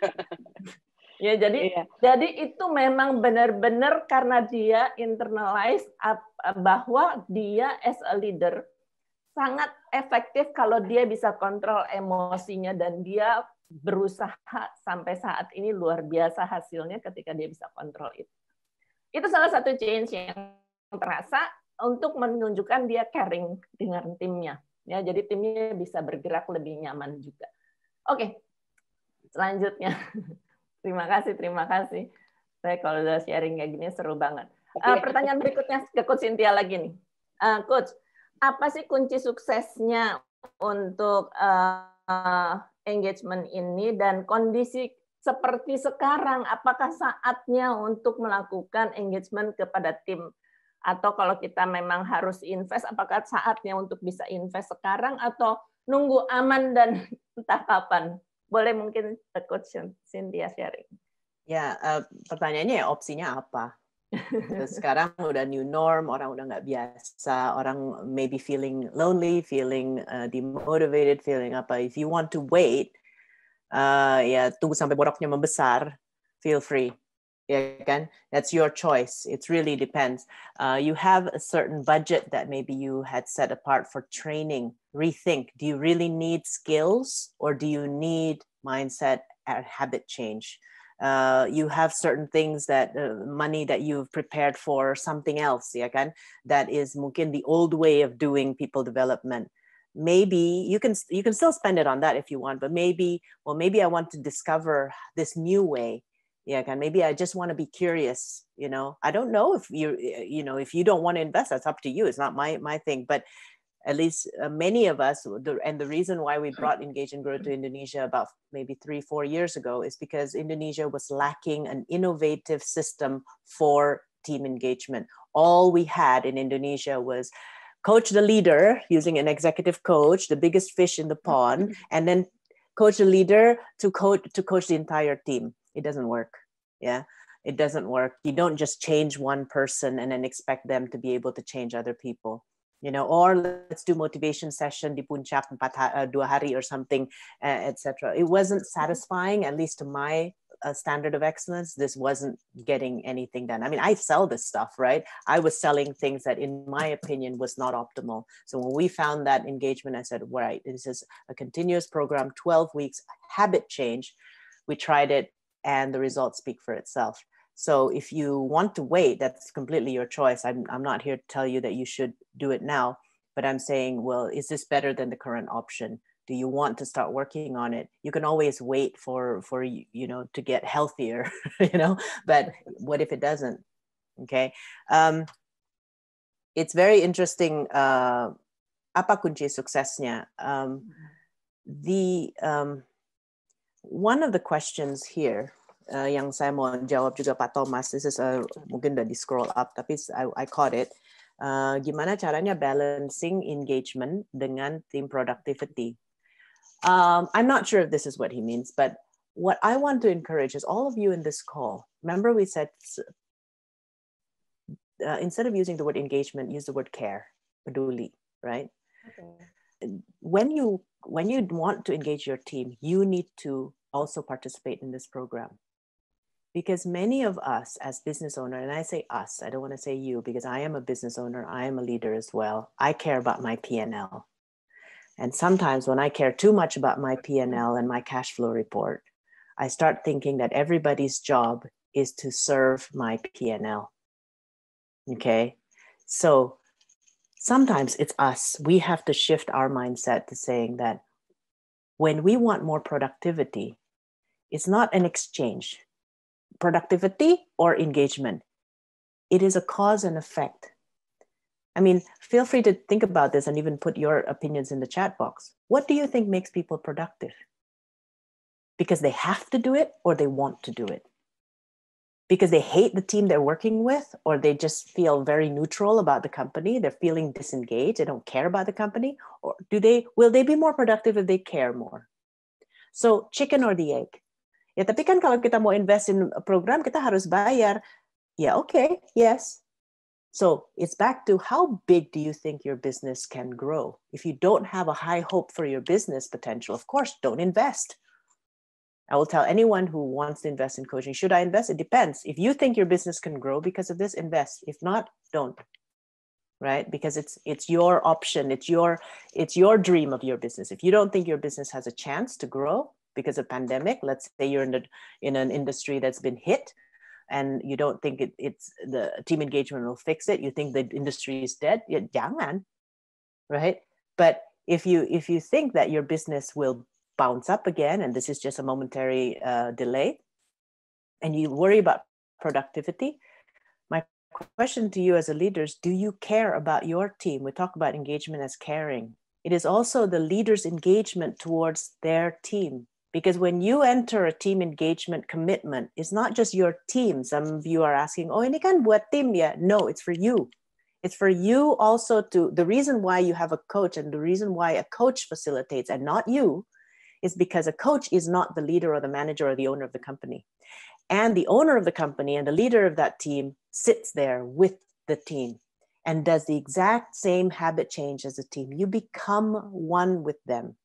ya jadi yeah. jadi itu memang benar-benar karena dia internalize bahwa dia as a leader sangat efektif kalau dia bisa kontrol emosinya dan dia berusaha sampai saat ini luar biasa hasilnya ketika dia bisa kontrol itu. Itu salah satu change yang terasa untuk menunjukkan dia caring dengan timnya. Ya, jadi timnya bisa bergerak lebih nyaman juga. Oke, selanjutnya. Terima kasih, terima kasih. Saya eh, kalau udah sharing kayak gini seru banget. Uh, pertanyaan berikutnya ke Coach Cynthia lagi nih. Uh, Coach, apa sih kunci suksesnya untuk uh, uh, engagement ini dan kondisi seperti sekarang, apakah saatnya untuk melakukan engagement kepada tim? Atau kalau kita memang harus invest, apakah saatnya untuk bisa invest sekarang atau nunggu aman dan entah kapan? Boleh mungkin Coach Cynthia sharing. Ya, uh, pertanyaannya ya opsinya apa? sekarang udah new norm, orang udah nggak biasa, orang maybe feeling lonely, feeling uh, demotivated, feeling apa. If you want to wait, uh, ya tunggu sampai boroknya membesar, feel free. Ya kan? That's your choice. It really depends. Uh, you have a certain budget that maybe you had set apart for training. Rethink. Do you really need skills or do you need mindset and habit change? Uh, you have certain things that uh, money that you've prepared for something else yeah? kan that is mungkin the old way of doing people development maybe you can you can still spend it on that if you want but maybe well maybe i want to discover this new way yeah Can maybe i just want to be curious you know i don't know if you you know if you don't want to invest that's up to you it's not my my thing but at least uh, many of us, the, and the reason why we brought Engage and Grow to mm-hmm. Indonesia about maybe three, four years ago is because Indonesia was lacking an innovative system for team engagement. All we had in Indonesia was coach the leader using an executive coach, the biggest fish in the mm-hmm. pond, and then coach the leader to coach to coach the entire team. It doesn't work. Yeah it doesn't work. You don't just change one person and then expect them to be able to change other people you know or let's do motivation session di puncak empat eh, dua hari or something eh, etc it wasn't mm-hmm. satisfying at least to my eh, standard of excellence, this wasn't getting anything done. I mean, I sell this stuff, right? I was selling things that, in my opinion, was not optimal. So when we found that engagement, I said, right, this is a continuous program, 12 weeks, habit change. We tried it, and the results speak for itself. So if you want to wait, that's completely your choice. I'm, I'm not here to tell you that you should do it now, but I'm saying, well, is this better than the current option? Do you want to start working on it? You can always wait for, for, you know, to get healthier, you know, but what if it doesn't? Okay. Um, it's very interesting. Uh, apa kunci suksesnya? Um, mm-hmm. the, um, one of the questions here uh, yang saya mau jawab juga Pak Thomas. This is a, mungkin udah di scroll up, tapi I, I caught it. Uh, gimana caranya balancing engagement dengan team productivity? Um, I'm not sure if this is what he means, but what I want to encourage is all of you in this call. Remember, we said uh, instead of using the word engagement, use the word care, peduli, right? Okay. When you when you want to engage your team, you need to also participate in this program because many of us as business owner and i say us i don't want to say you because i am a business owner i am a leader as well i care about my p&l and sometimes when i care too much about my p&l and my cash flow report i start thinking that everybody's job is to serve my p&l okay so sometimes it's us we have to shift our mindset to saying that when we want more productivity it's not an exchange productivity or engagement. It is a cause and effect. I mean, feel free to think about this and even put your opinions in the chat box. What do you think makes people productive? Because they have to do it or they want to do it? Because they hate the team they're working with or they just feel very neutral about the company, they're feeling disengaged, they don't care about the company, or do they will they be more productive if they care more? So, chicken or the egg? Ya tapi kan kalau kita mau invest in a program kita harus bayar. Ya yeah, oke, okay, yes. So it's back to how big do you think your business can grow? If you don't have a high hope for your business potential, of course, don't invest. I will tell anyone who wants to invest in coaching, should I invest? It depends. If you think your business can grow because of this, invest. If not, don't. Right? Because it's it's your option, it's your it's your dream of your business. If you don't think your business has a chance to grow, because of pandemic. Let's say you're in, a, in an industry that's been hit and you don't think it, it's the team engagement will fix it. You think the industry is dead. Yeah, young man. Right. But if you if you think that your business will bounce up again and this is just a momentary uh, delay and you worry about productivity, my question to you as a leader is do you care about your team? We talk about engagement as caring. It is also the leader's engagement towards their team because when you enter a team engagement commitment it's not just your team some of you are asking oh ini kan buat tim ya no it's for you it's for you also to the reason why you have a coach and the reason why a coach facilitates and not you is because a coach is not the leader or the manager or the owner of the company and the owner of the company and the leader of that team sits there with the team and does the exact same habit change as a team you become one with them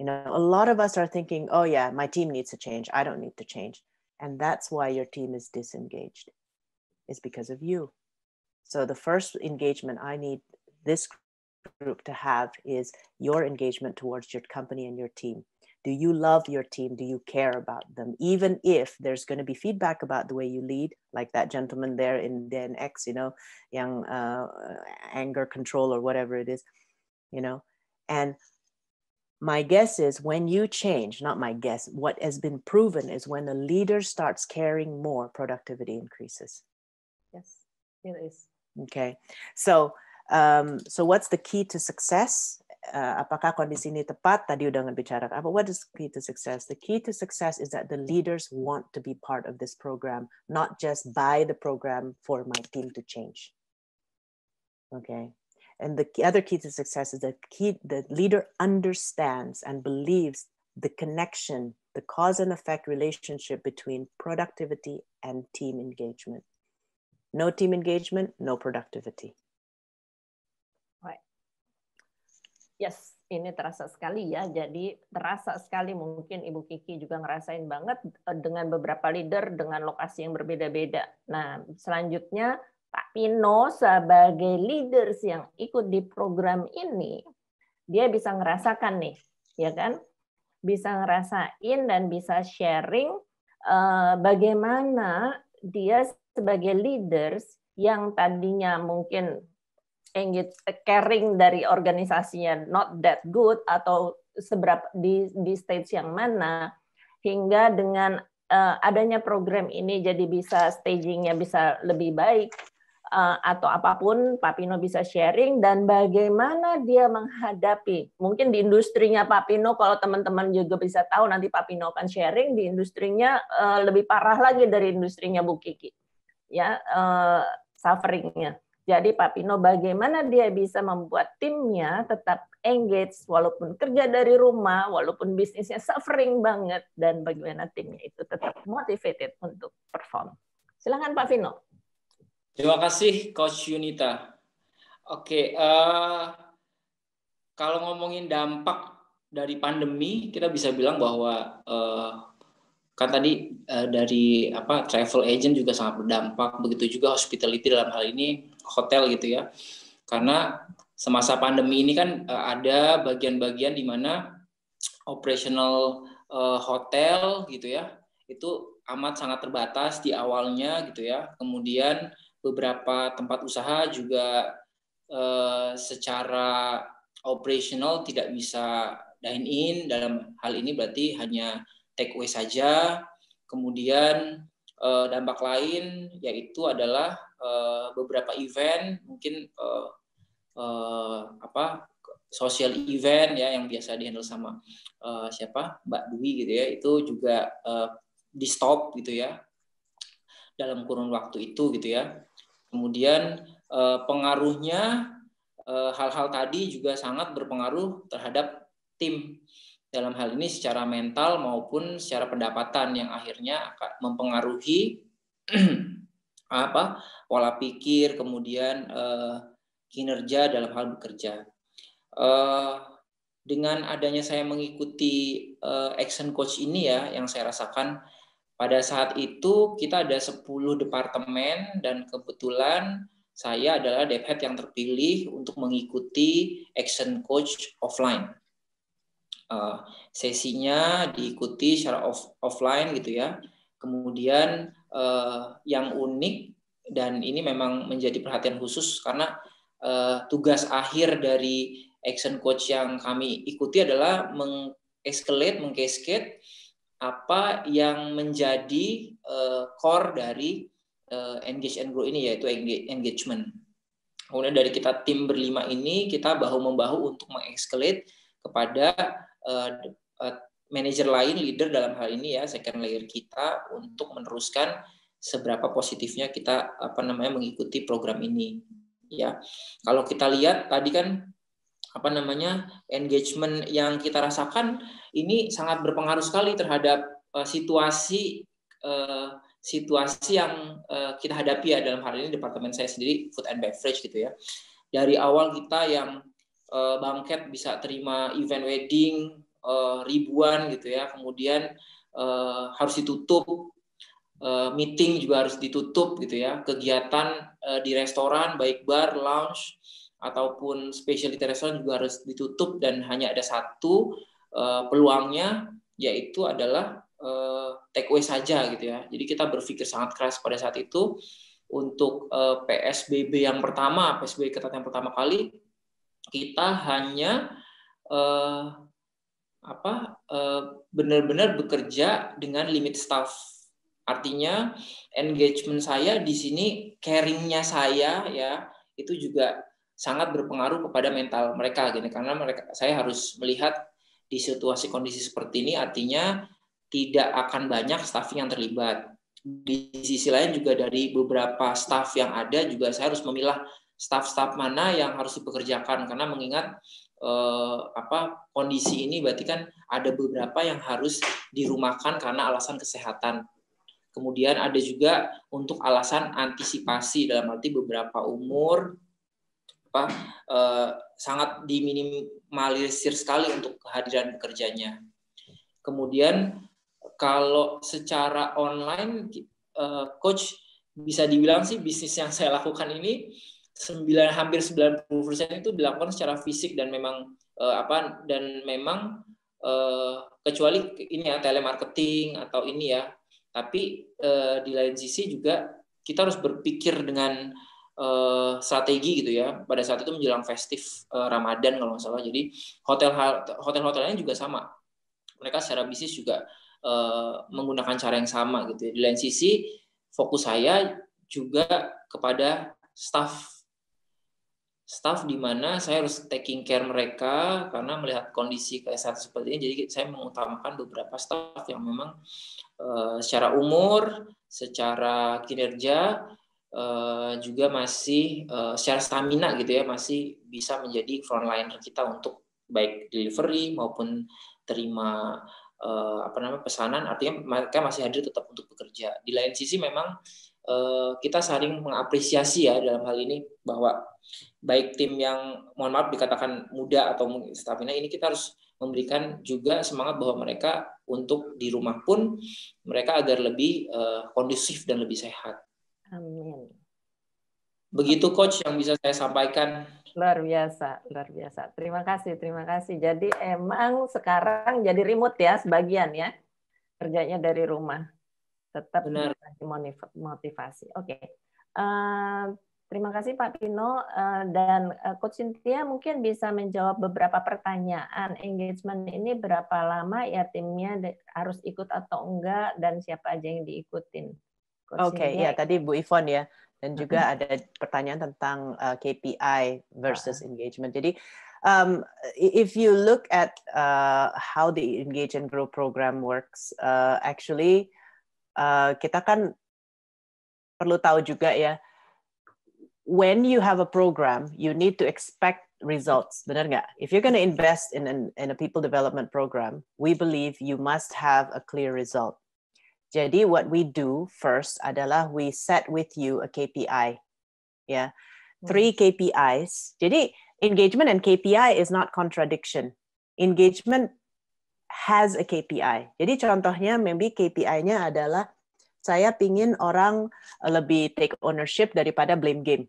you know, a lot of us are thinking, oh, yeah, my team needs to change. I don't need to change. And that's why your team is disengaged, is because of you. So the first engagement I need this group to have is your engagement towards your company and your team. Do you love your team? Do you care about them? Even if there's going to be feedback about the way you lead, like that gentleman there in Den X, you know, young uh, anger control or whatever it is, you know, and my guess is when you change, not my guess, what has been proven is when the leader starts caring more, productivity increases. Yes, it is. Okay. So, um, so what's the key to success? Uh, apakah kondisi ini tepat? Tadi udah ngebicara apa? What is key to success? The key to success is that the leaders want to be part of this program, not just buy the program for my team to change. Okay. And the other key to success is that key, the leader understands and believes the connection, the cause and effect relationship between productivity and team engagement. No team engagement, no productivity. Right. Yes, ini terasa sekali ya. Jadi terasa sekali mungkin Ibu Kiki juga ngerasain banget eh, dengan beberapa leader dengan lokasi yang berbeda-beda. Nah, selanjutnya Pak Pino sebagai leaders yang ikut di program ini, dia bisa ngerasakan nih, ya kan? Bisa ngerasain dan bisa sharing eh, bagaimana dia sebagai leaders yang tadinya mungkin engage eh, caring dari organisasinya not that good atau seberapa di di stage yang mana hingga dengan uh, adanya program ini jadi bisa stagingnya bisa lebih baik Eh, atau apapun Pak Pino bisa sharing dan bagaimana dia menghadapi. Mungkin di industrinya Pak Pino kalau teman-teman juga bisa tahu nanti Pak Pino akan sharing di industrinya eh, lebih parah lagi dari industrinya Bu Kiki. Ya, eh, sufferingnya. Jadi Pak Pino bagaimana dia bisa membuat timnya tetap engage walaupun kerja dari rumah, walaupun bisnisnya suffering banget dan bagaimana timnya itu tetap motivated untuk perform. silahkan Pak Vino. Terima kasih Coach Yunita. Oke, uh, kalau ngomongin dampak dari pandemi, kita bisa bilang bahwa uh, kan tadi uh, dari apa travel agent juga sangat berdampak, begitu juga hospitality dalam hal ini hotel gitu ya, karena semasa pandemi ini kan uh, ada bagian-bagian di mana operational uh, hotel gitu ya, itu amat sangat terbatas di awalnya gitu ya, kemudian beberapa tempat usaha juga eh, secara operasional tidak bisa dine in dalam hal ini berarti hanya take away saja kemudian eh, dampak lain yaitu adalah eh, beberapa event mungkin eh, eh, apa social event ya yang biasa dihandle sama uh, siapa Mbak Dwi gitu ya itu juga uh, eh, di stop gitu ya dalam kurun waktu itu gitu ya Kemudian eh, pengaruhnya eh, hal-hal tadi juga sangat berpengaruh terhadap tim dalam hal ini secara mental maupun secara pendapatan yang akhirnya akan mempengaruhi apa pola pikir kemudian eh, kinerja dalam hal bekerja dengan adanya saya mengikuti action coach ini ya yang saya rasakan pada saat itu kita ada 10 departemen dan kebetulan saya adalah DevHead yang terpilih untuk mengikuti Action Coach offline. Uh, sesinya diikuti secara off, offline gitu ya. Kemudian eh, yang unik dan ini memang menjadi perhatian khusus karena eh, tugas akhir dari Action Coach yang kami ikuti adalah mengeskalate, cascade apa yang menjadi uh, core dari uh, engage and grow ini yaitu engagement. Kemudian dari kita tim berlima ini kita bahu membahu untuk mengekskalate kepada uh, uh, manajer lain, leader dalam hal ini ya second layer kita untuk meneruskan seberapa positifnya kita apa namanya mengikuti program ini ya. Kalau kita lihat tadi kan apa namanya engagement yang kita rasakan ini sangat berpengaruh sekali terhadap uh, situasi uh, situasi yang uh, kita hadapi ya dalam hal ini departemen saya sendiri food and beverage gitu ya dari awal kita yang uh, bangket bisa terima event wedding uh, ribuan gitu ya kemudian uh, harus ditutup meeting juga harus ditutup gitu ya kegiatan di restoran baik bar lounge ataupun specialty restaurant juga harus ditutup dan hanya ada satu uh, peluangnya yaitu adalah uh, eh, take away saja gitu ya. Jadi kita berpikir sangat keras pada saat itu untuk uh, eh, PSBB yang pertama, PSBB ketat yang pertama kali kita hanya uh, apa uh, benar-benar bekerja dengan limit staff. Artinya engagement saya di sini caringnya saya ya itu juga sangat berpengaruh kepada mental mereka gini karena mereka saya harus melihat di situasi kondisi seperti ini artinya tidak akan banyak staff yang terlibat. Di sisi lain juga dari beberapa staff yang ada juga saya harus memilah staff-staff mana yang harus dipekerjakan karena mengingat eh, apa kondisi ini berarti kan ada beberapa yang harus dirumahkan karena alasan kesehatan. Kemudian ada juga untuk alasan antisipasi dalam arti beberapa umur apa eh, sangat diminimalisir sekali untuk kehadiran pekerjanya. Kemudian kalau secara online eh, coach bisa dibilang sih bisnis yang saya lakukan ini 9 hampir 90% itu dilakukan secara fisik dan memang eh, apa dan memang kecuali ini ya telemarketing atau ini ya. Tapi di lain sisi juga kita harus berpikir dengan uh, strategi gitu ya pada saat itu menjelang festif uh, Ramadan kalau nggak salah jadi hotel hotel hotelnya juga sama mereka secara bisnis juga uh, menggunakan cara yang sama gitu ya. di lain sisi fokus saya juga kepada staff staff di mana saya harus taking care mereka karena melihat kondisi kayak seperti ini jadi saya mengutamakan beberapa staff yang memang uh, secara umur secara kinerja Eh, juga masih uh, secara stamina gitu ya masih bisa menjadi frontliner kita untuk baik delivery maupun terima uh, apa namanya pesanan artinya mereka masih hadir tetap untuk bekerja di lain sisi memang uh, kita saling mengapresiasi ya dalam hal ini bahwa baik tim yang mohon maaf dikatakan muda atau stamina ini kita harus memberikan juga semangat bahwa mereka untuk di rumah pun mereka agar lebih uh, kondusif dan lebih sehat Amin. Begitu coach yang bisa saya sampaikan. Luar biasa, luar biasa. Terima kasih, terima kasih. Jadi emang sekarang jadi remote ya sebagian ya. Kerjanya dari rumah. Tetap Benar. motivasi. Oke. Okay. Uh, eh, terima kasih Pak Pino eh, dan eh, Coach Cynthia mungkin bisa menjawab beberapa pertanyaan. Engagement ini berapa lama ya timnya harus ikut atau enggak dan siapa aja yang diikutin? Oke, okay, ya tadi Bu Ivon ya. Dan juga mm-hmm. ada pertanyaan tentang uh, KPI versus uh engagement. Jadi um, if you look at uh, how the Engage and Grow program works, uh, actually uh, kita kan perlu tahu juga ya, when you have a program, you need to expect results. Benar nggak? If you're going to invest in, an, in a people development program, we believe you must have a clear result. Jadi what we do first adalah we set with you a KPI. Ya. Yeah. Three hmm. KPIs. Jadi engagement and KPI is not contradiction. Engagement has a KPI. Jadi contohnya maybe KPI-nya adalah saya pingin orang eh, lebih take ownership daripada blame game.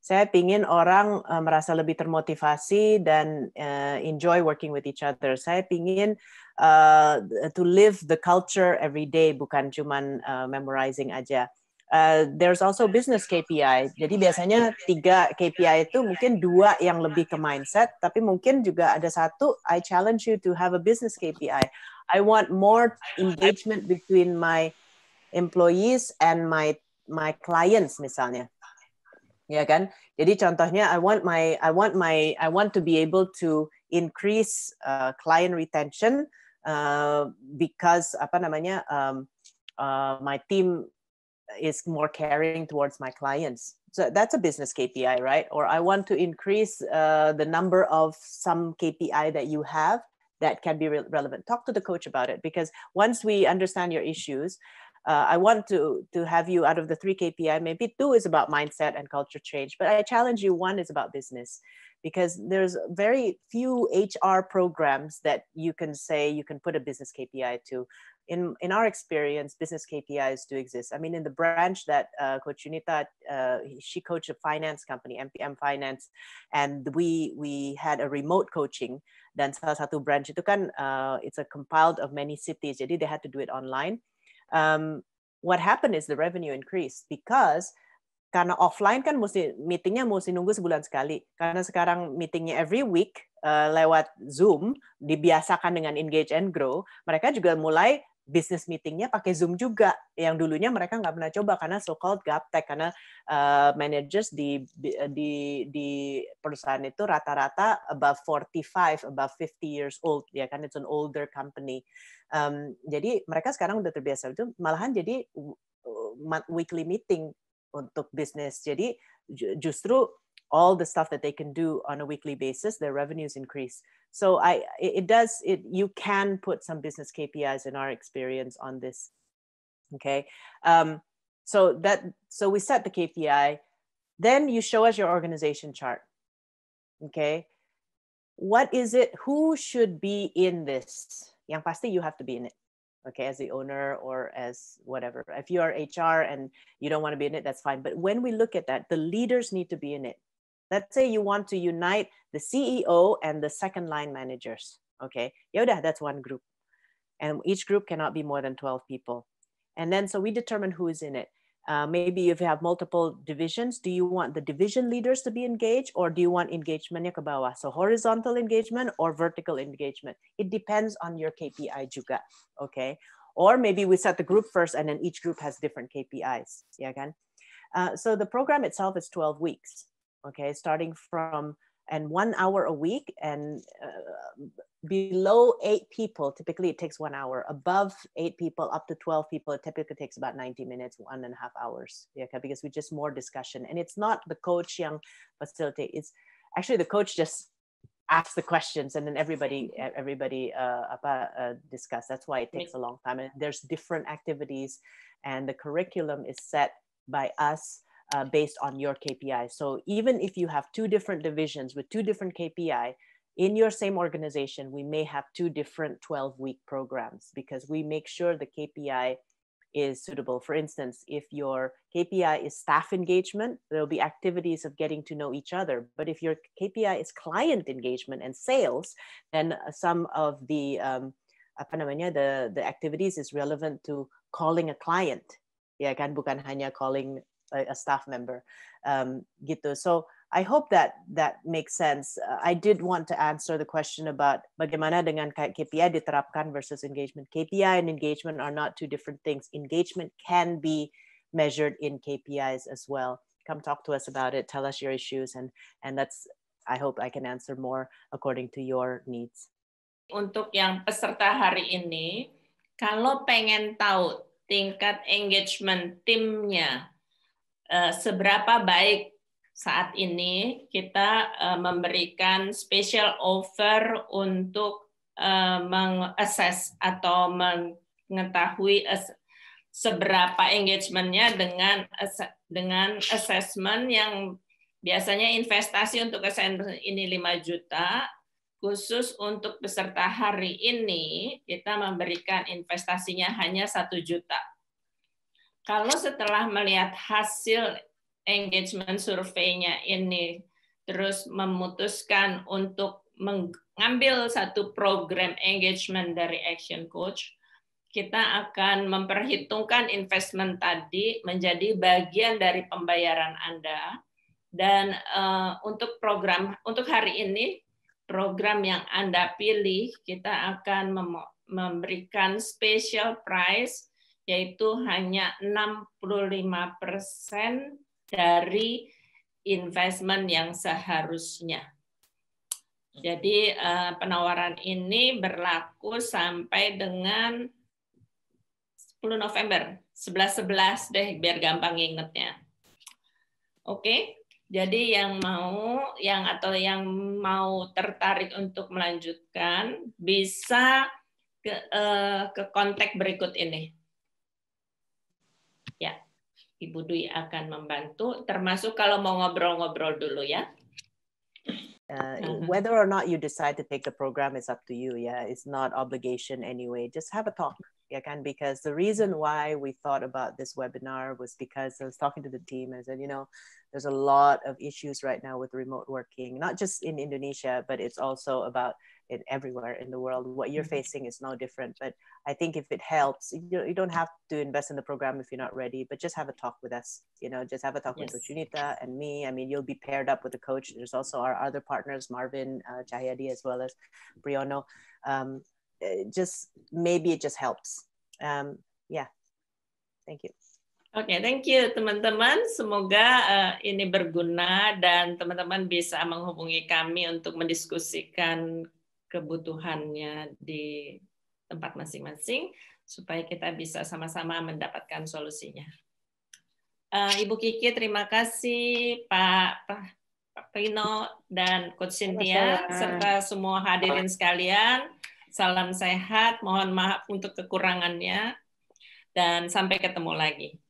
Saya pingin orang eh, merasa lebih termotivasi dan eh, enjoy working with each other. Saya pingin Uh, to live the culture every day bukan cuman uh, memorizing aja Uh, there's also business KPI. Jadi biasanya tiga KPI itu mungkin dua yang lebih ke mindset, tapi mungkin juga ada satu. I challenge you to have a business KPI. I want more engagement between my employees and my my clients misalnya. Ya kan? Jadi contohnya I want my I want my I want to be able to increase uh, client retention uh, because apa namanya um, uh, my team is more caring towards my clients. So that's a business KPI, right? Or I want to increase uh, the number of some KPI that you have that can be re relevant. Talk to the coach about it because once we understand your issues, uh, I want to to have you out of the three KPI. Maybe two is about mindset and culture change, but I challenge you. One is about business because there's very few HR programs that you can say you can put a business KPI to. In, in our experience, business KPIs do exist. I mean, in the branch that uh, Coach Unita, uh, she coached a finance company, MPM Finance, and we we had a remote coaching. Then, salah satu branch itu kan, uh, it's a compiled of many cities, jadi they had to do it online. Um, what happened is the revenue increased because karena offline kan mesti meetingnya mesti nunggu sebulan sekali. Karena sekarang meetingnya every week uh, lewat Zoom dibiasakan dengan engage and grow, mereka juga mulai bisnis meetingnya pakai Zoom juga. Yang dulunya mereka nggak pernah coba karena so called gap tech. karena uh, managers di di di perusahaan itu rata-rata above 45, above 50 years old ya kan it's an older company. Um, jadi mereka sekarang udah terbiasa itu malahan jadi weekly meeting untuk bisnis. Jadi justru all the stuff that they can do on a weekly basis, their revenues increase. So I it does it you can put some business KPIs in our experience on this. Okay. Um, so that so we set the KPI. Then you show us your organization chart. Okay. What is it? Who should be in this? Yang pasti you have to be in it okay as the owner or as whatever if you are hr and you don't want to be in it that's fine but when we look at that the leaders need to be in it let's say you want to unite the ceo and the second line managers okay yoda that's one group and each group cannot be more than 12 people and then so we determine who is in it uh, maybe if you have multiple divisions, do you want the division leaders to be engaged or do you want engagement ke bawah? So horizontal engagement or vertical engagement. It depends on your KPI juga, okay? Or maybe we set the group first and then each group has different KPIs, yeah kan? Uh, so the program itself is 12 weeks, okay? Starting from and one hour a week and uh, below eight people typically it takes one hour above eight people up to 12 people it typically takes about 90 minutes one and a half hours yeah because we just more discussion and it's not the coach young facilitate it's actually the coach just asks the questions and then everybody everybody uh, uh, discuss that's why it takes a long time and there's different activities and the curriculum is set by us uh, based on your KPI. So even if you have two different divisions with two different KPI, in your same organization, we may have two different 12 week programs because we make sure the KPI is suitable. For instance, if your KPI is staff engagement, there'll be activities of getting to know each other. But if your KPI is client engagement and sales, then uh, some of the um, apa namanya, the, the activities is relevant to calling a client. Yeah, kan, bukan hanya calling a staff member um, gitu. So I hope that that makes sense. Uh, I did want to answer the question about bagaimana dengan KPI diterapkan versus engagement. KPI and engagement are not two different things. Engagement can be measured in KPIs as well. Come talk to us about it. Tell us your issues, and and that's. I hope I can answer more according to your needs. Untuk yang peserta hari ini, kalau pengen tahu tingkat engagement timnya Eh, seberapa baik saat ini kita eh, memberikan special offer untuk eh, mengakses atau mengetahui seberapa engagementnya dengan dengan assessment yang biasanya investasi untuk assessment ini 5 juta khusus untuk peserta hari ini kita memberikan investasinya hanya satu juta kalau setelah melihat hasil engagement surveinya ini terus memutuskan untuk mengambil satu program engagement dari action coach kita akan memperhitungkan investment tadi menjadi bagian dari pembayaran Anda dan uh, untuk program untuk hari ini program yang Anda pilih kita akan memberikan special price yaitu hanya 65% dari investment yang seharusnya. Jadi eh, penawaran ini berlaku sampai dengan 10 November, 11-11 deh biar gampang ingetnya. Oke, jadi yang mau yang atau yang mau tertarik untuk melanjutkan bisa ke, eh, ke kontak berikut ini. Ibu Dwi akan membantu, termasuk kalau mau ngobrol-ngobrol dulu ya. Uh, uh-huh. whether or not you decide to take the program is up to you. Yeah, it's not obligation anyway. Just have a talk. Again, because the reason why we thought about this webinar was because I was talking to the team. I said, you know, there's a lot of issues right now with remote working, not just in Indonesia, but it's also about it everywhere in the world. What you're mm-hmm. facing is no different. But I think if it helps, you, you don't have to invest in the program if you're not ready, but just have a talk with us. You know, just have a talk yes. with Junita and me. I mean, you'll be paired up with a coach. There's also our other partners, Marvin uh, Jayadi, as well as Briono. Um, just maybe it just helps. Um, yeah, thank you. Oke, okay, thank you teman-teman. Semoga uh, ini berguna dan teman-teman bisa menghubungi kami untuk mendiskusikan kebutuhannya di tempat masing-masing supaya kita bisa sama-sama mendapatkan solusinya. Uh, Ibu Kiki, terima kasih Pak, Pak Pino dan Coach Cynthia serta semua hadirin sekalian. Salam sehat, mohon maaf untuk kekurangannya, dan sampai ketemu lagi.